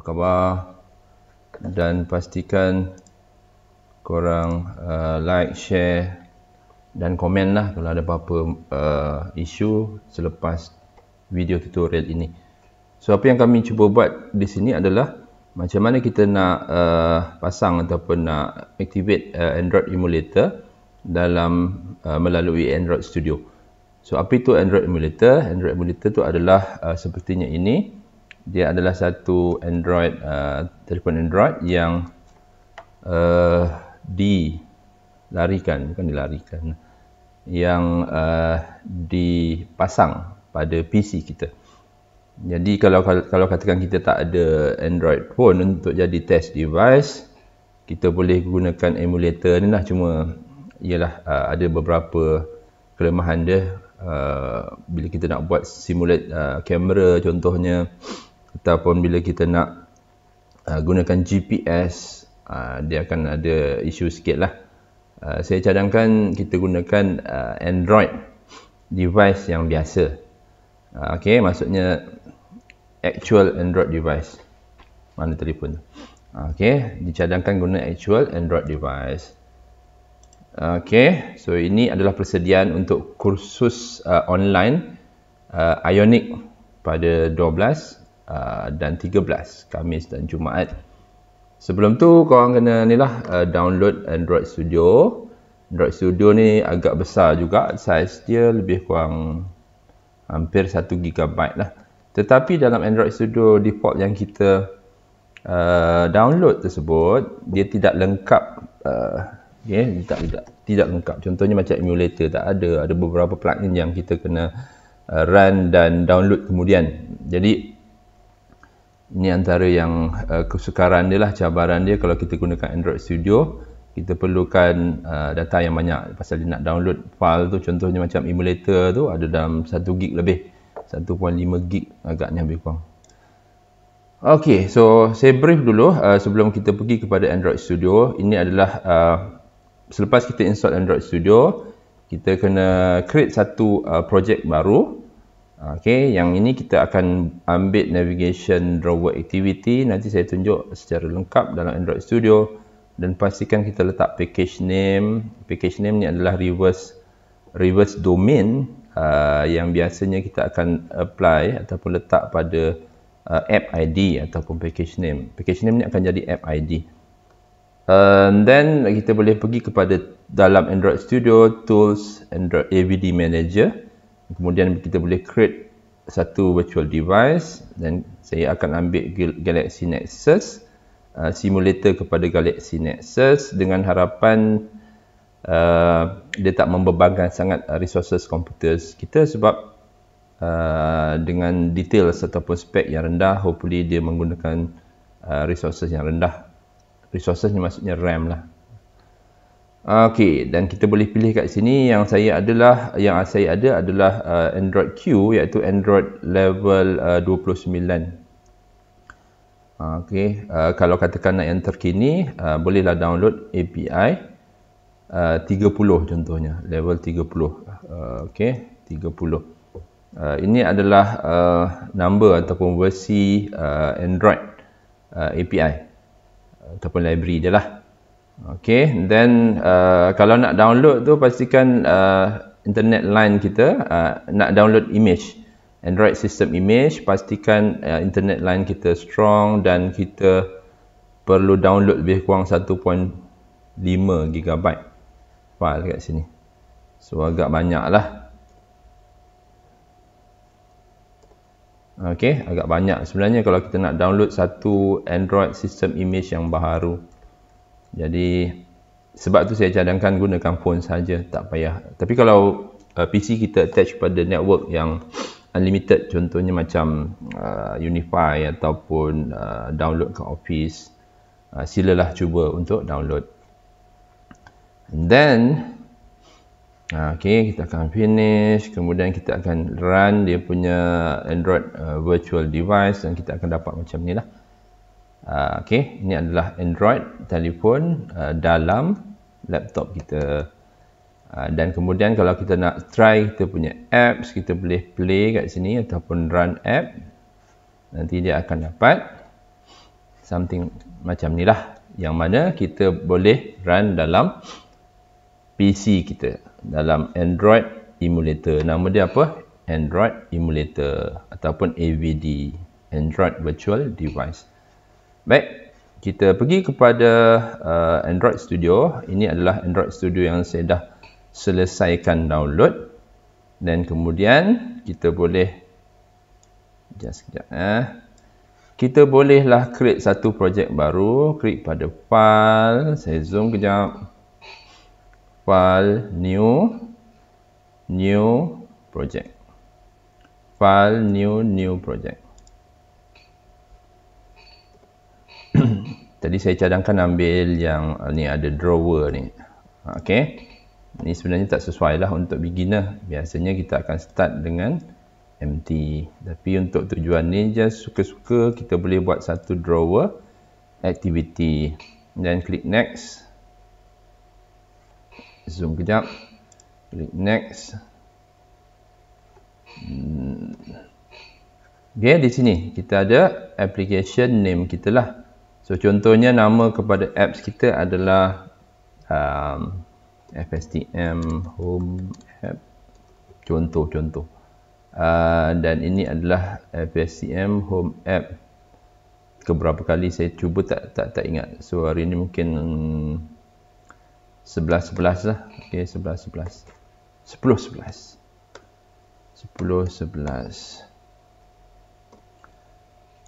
apa khabar dan pastikan korang uh, like, share dan komen lah kalau ada apa-apa uh, isu selepas video tutorial ini so apa yang kami cuba buat di sini adalah macam mana kita nak uh, pasang ataupun nak activate uh, Android Emulator dalam uh, melalui Android Studio so apa itu Android Emulator? Android Emulator tu adalah uh, sepertinya ini dia adalah satu Android uh, telefon Android yang uh, dilarikan bukan dilarikan yang uh, dipasang pada PC kita. Jadi kalau kalau katakan kita tak ada Android phone untuk jadi test device, kita boleh gunakan emulator ni lah cuma ialah uh, ada beberapa kelemahan dia uh, bila kita nak buat simulate uh, contohnya uh, ataupun bila kita nak uh, gunakan GPS uh, dia akan ada isu sikit lah uh, saya cadangkan kita gunakan uh, Android device yang biasa uh, ok maksudnya actual Android device mana telefon tu uh, ok dicadangkan guna actual Android device uh, ok so ini adalah persediaan untuk kursus uh, online uh, Ionic pada 12 Ah, dan 13 Khamis dan Jumaat Sebelum tu korang kena ni lah uh, download Android Studio Android Studio ni agak besar juga Size dia lebih kurang hampir 1GB lah Tetapi dalam Android Studio default yang kita uh, download tersebut Dia tidak lengkap uh, yeah, tidak, tidak, tidak lengkap Contohnya macam emulator tak ada Ada beberapa plugin yang kita kena uh, run dan download kemudian Jadi ni antara yang uh, kesukaran dia lah cabaran dia kalau kita gunakan Android Studio kita perlukan uh, data yang banyak pasal dia nak download file tu contohnya macam emulator tu ada dalam 1 gig lebih 15 gig agaknya lebih kurang ok so saya brief dulu uh, sebelum kita pergi kepada Android Studio ini adalah uh, selepas kita install Android Studio kita kena create satu uh, project baru Okey, yang ini kita akan ambil navigation drawer activity. Nanti saya tunjuk secara lengkap dalam Android Studio dan pastikan kita letak package name. Package name ni adalah reverse reverse domain uh, yang biasanya kita akan apply ataupun letak pada uh, app ID ataupun package name. Package name ni akan jadi app ID. And then kita boleh pergi kepada dalam Android Studio Tools Android AVD Manager kemudian kita boleh create satu virtual device dan saya akan ambil Galaxy Nexus uh, simulator kepada Galaxy Nexus dengan harapan uh, dia tak membebankan sangat uh, resources komputer kita sebab uh, dengan detail ataupun spek yang rendah hopefully dia menggunakan uh, resources yang rendah resources ni maksudnya RAM lah Ah, okey, dan kita boleh pilih kat sini yang saya adalah yang saya ada adalah uh, Android Q iaitu Android level uh, 29. Uh, Okey, uh, kalau katakan nak yang terkini, uh, bolehlah download API uh, 30 contohnya, level 30. Uh, Okey, 30. Uh, ini adalah uh, number ataupun versi uh, Android uh, API ataupun library dia lah. Okay, then uh, kalau nak download tu pastikan uh, internet line kita uh, nak download image Android system image pastikan uh, internet line kita strong dan kita perlu download lebih kurang 1.5 GB file kat sini so agak banyak lah Okay, agak banyak sebenarnya kalau kita nak download satu Android system image yang baru jadi sebab tu saya cadangkan gunakan phone saja tak payah. Tapi kalau uh, PC kita attach pada network yang unlimited contohnya macam uh, Unify ataupun uh, download ke Office uh, silalah cuba untuk download. And then uh, Okay, kita akan finish. Kemudian kita akan run dia punya Android uh, virtual device dan kita akan dapat macam ni lah. Ah, okay, ini adalah Android telefon uh, dalam laptop kita. Uh, dan kemudian kalau kita nak try kita punya apps, kita boleh play kat sini ataupun run app. Nanti dia akan dapat something macam ni lah. Yang mana kita boleh run dalam PC kita. Dalam Android emulator. Nama dia apa? Android emulator ataupun AVD. Android Virtual Device. Baik, kita pergi kepada uh, Android Studio. Ini adalah Android Studio yang saya dah selesaikan download. Dan kemudian kita boleh just sekejap eh. Kita bolehlah create satu projek baru Klik pada file Saya zoom kejap File new New project File new new project tadi saya cadangkan ambil yang ah, ni ada drawer ni ok ni sebenarnya tak sesuai lah untuk beginner biasanya kita akan start dengan empty tapi untuk tujuan ni just suka-suka kita boleh buat satu drawer activity dan klik next zoom kejap klik next hmm. ok di sini kita ada application name kita lah So contohnya nama kepada apps kita adalah um, FSTM Home App contoh-contoh. Uh, dan ini adalah FSTM Home App keberapa kali saya cuba tak tak tak ingat. So hari ini mungkin um, 11 11 lah. Okey 11 11. 10 11. 10 11.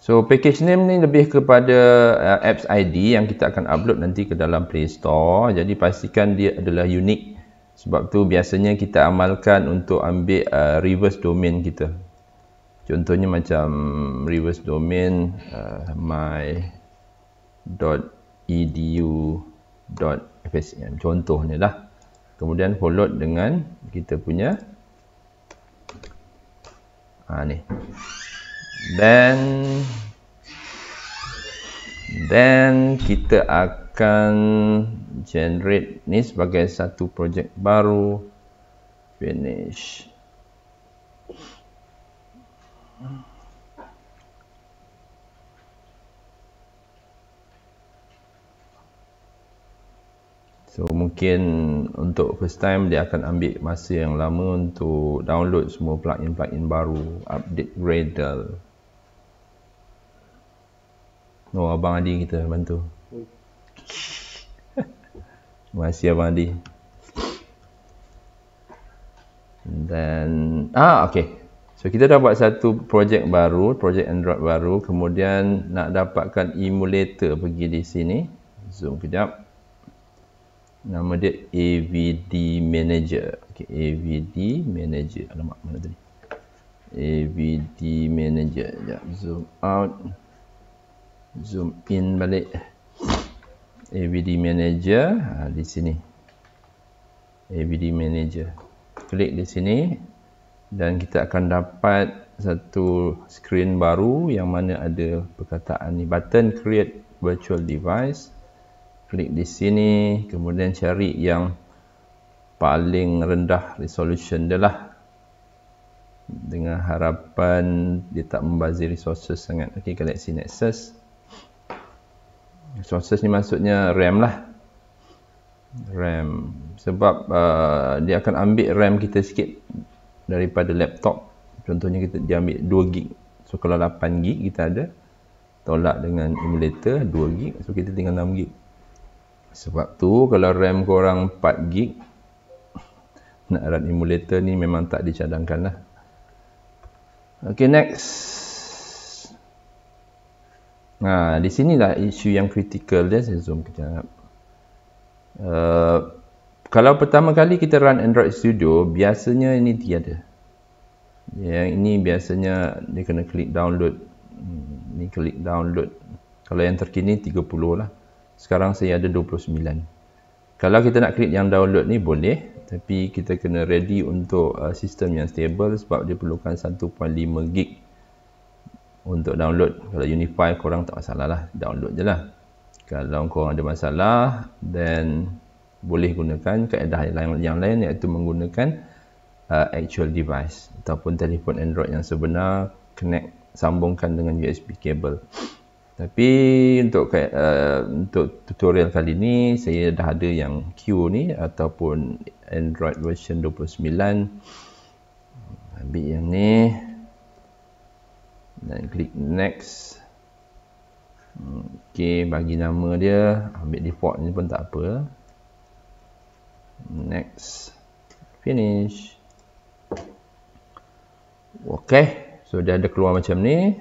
So package name ni lebih kepada uh, apps ID yang kita akan upload nanti ke dalam Play Store. Jadi pastikan dia adalah unique. Sebab tu biasanya kita amalkan untuk ambil uh, reverse domain kita. Contohnya macam reverse domain uh, my.edu.fsm. E. Contohnya lah. Kemudian follow dengan kita punya. Ah ha, ni. Then Then kita akan generate ni sebagai satu projek baru finish So mungkin untuk first time dia akan ambil masa yang lama untuk download semua plugin-plugin baru, update Gradle. Oh, abang Adi kita bantu. Terima kasih abang Adi. Dan ah okey. So kita dah buat satu projek baru, projek Android baru, kemudian nak dapatkan emulator pergi di sini. Zoom kejap. Nama dia AVD Manager. Okey, AVD Manager. Alamak mana tadi? AVD Manager. Jap, zoom out zoom in balik AVD manager ha, di sini AVD manager klik di sini dan kita akan dapat satu screen baru yang mana ada perkataan ni button create virtual device klik di sini kemudian cari yang paling rendah resolution dia lah dengan harapan dia tak membazir resources sangat ok sini access. Sources ni maksudnya RAM lah. RAM. Sebab uh, dia akan ambil RAM kita sikit daripada laptop. Contohnya kita dia ambil 2GB. So kalau 8GB kita ada tolak dengan emulator 2GB. So kita tinggal 6GB. Sebab tu kalau RAM korang 4GB nak run emulator ni memang tak dicadangkan lah. Okay next. Ha, di sini lah isu yang kritikal dia. Saya zoom kejap. Uh, kalau pertama kali kita run Android Studio, biasanya ini tiada. Yang ini biasanya dia kena klik download. Hmm, ini klik download. Kalau yang terkini 30 lah. Sekarang saya ada 29. Kalau kita nak klik yang download ni boleh. Tapi kita kena ready untuk uh, sistem yang stable sebab dia perlukan 1.5 gig untuk download kalau unify korang tak masalah lah download je lah kalau korang ada masalah then boleh gunakan kaedah yang, yang lain iaitu menggunakan uh, actual device ataupun telefon android yang sebenar connect sambungkan dengan USB cable tapi untuk uh, untuk tutorial kali ni saya dah ada yang Q ni ataupun Android version 29 ambil yang ni dan klik next ok bagi nama dia ambil default ni pun tak apa next finish ok so dia ada keluar macam ni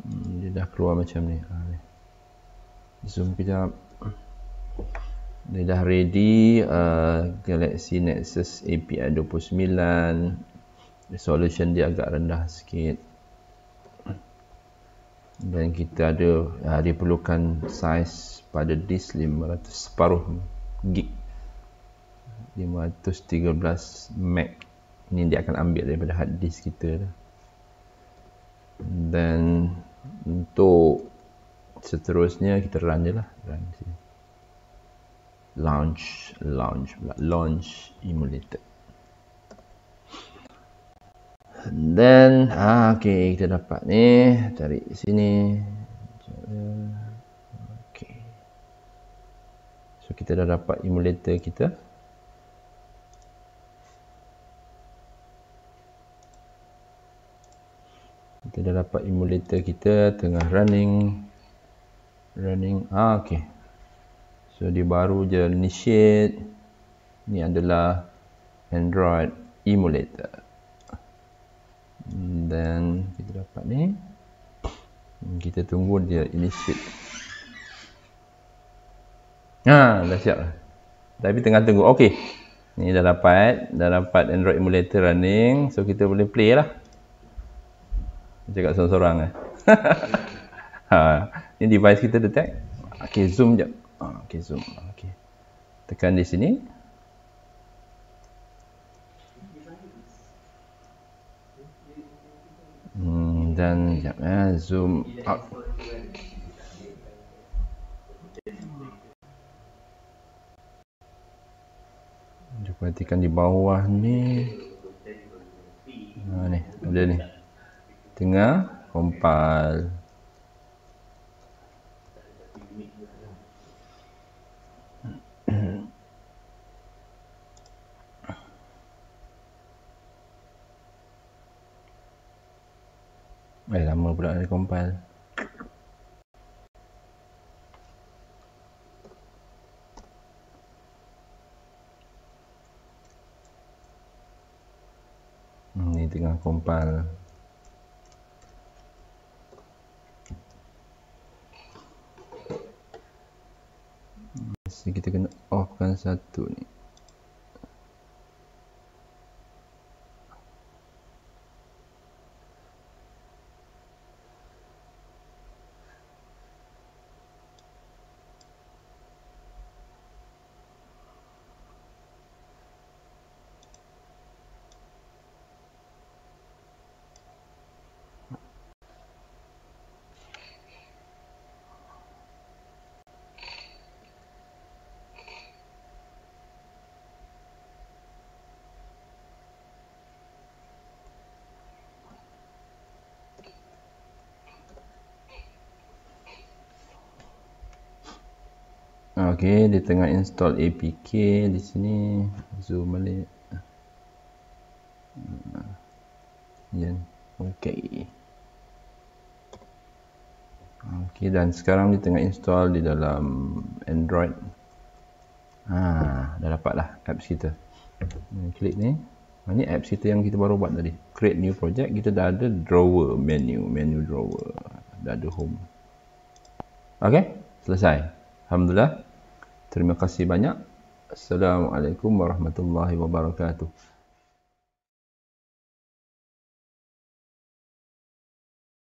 hmm, dia dah keluar macam ni ah, zoom kejap dia dah ready uh, Galaxy Nexus API 29 resolution dia agak rendah sikit dan kita ada uh, dia perlukan size pada disk 500 separuh gig 513 meg ni dia akan ambil daripada hard disk kita dan untuk seterusnya kita run je lah run sini launch launch launch emulator then ah, okay kita dapat ni cari sini okay so kita dah dapat emulator kita kita dah dapat emulator kita tengah running running ah okey So dia baru je initiate. Ni adalah Android emulator. Hmm, dan kita dapat ni. Hmm, kita tunggu dia initiate. Ha, dah siap lah. Tapi tengah tunggu. Okey. Ni dah dapat. Dah dapat Android emulator running. So kita boleh play lah. Cakap sorang-sorang eh. lah. ha, ni device kita detect. Okey, zoom jap. Ah, okay, zoom. Okay. Tekan di sini. Hmm, dan jap ya, eh, zoom out. Jom perhatikan di bawah ni. Ha, ni, ada ni. Tengah, compile. Eh lama pula nak compile. Ini hmm, tengah compile. Jadi hmm, kita kena offkan satu ni. Okey, di tengah install APK di sini zoom balik. Hmm. Yan. Okey. Okey dan sekarang di tengah install di dalam Android. Ha, dah dapatlah apps kita. Hmm, klik ni. Ini ha, apps kita yang kita baru buat tadi. Create new project. Kita dah ada drawer menu. Menu drawer. Dah ada home. Okey. Selesai. Alhamdulillah. Terima kasih banyak. Assalamualaikum warahmatullahi wabarakatuh.